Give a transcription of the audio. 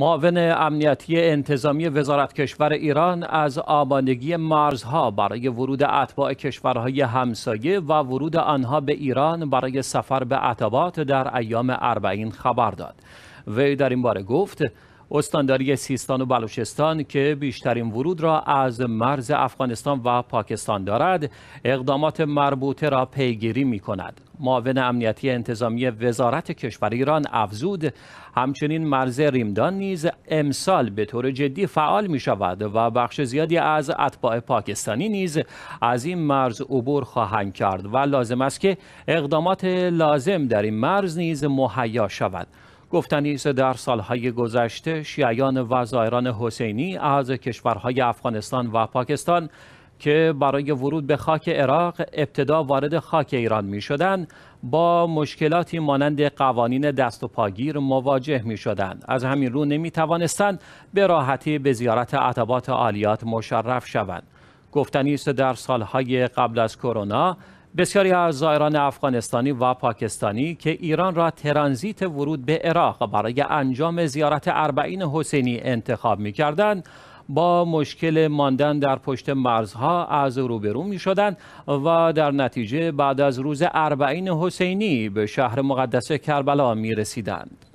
معاون امنیتی انتظامی وزارت کشور ایران از آمادگی مرزها برای ورود اتباع کشورهای همسایه و ورود آنها به ایران برای سفر به عتبات در ایام اربعین خبر داد وی در این باره گفت استانداری سیستان و بلوچستان که بیشترین ورود را از مرز افغانستان و پاکستان دارد اقدامات مربوطه را پیگیری می کند معاون امنیتی انتظامی وزارت کشور ایران افزود همچنین مرز ریمدان نیز امسال به طور جدی فعال می شود و بخش زیادی از اتباع پاکستانی نیز از این مرز عبور خواهند کرد و لازم است که اقدامات لازم در این مرز نیز مهیا شود گفتنی است در سالهای گذشته شیعیان و زائران حسینی از کشورهای افغانستان و پاکستان که برای ورود به خاک عراق ابتدا وارد خاک ایران می با مشکلاتی مانند قوانین دست و پاگیر مواجه می از همین رو نمی توانستند به راحتی به زیارت عتبات عالیات مشرف شوند. گفتنی است در سالهای قبل از کرونا بسیاری از زائران افغانستانی و پاکستانی که ایران را ترانزیت ورود به عراق برای انجام زیارت اربعین حسینی انتخاب می کردند. با مشکل ماندن در پشت مرزها از روبرو می شدند و در نتیجه بعد از روز اربعین حسینی به شهر مقدس کربلا می رسیدند.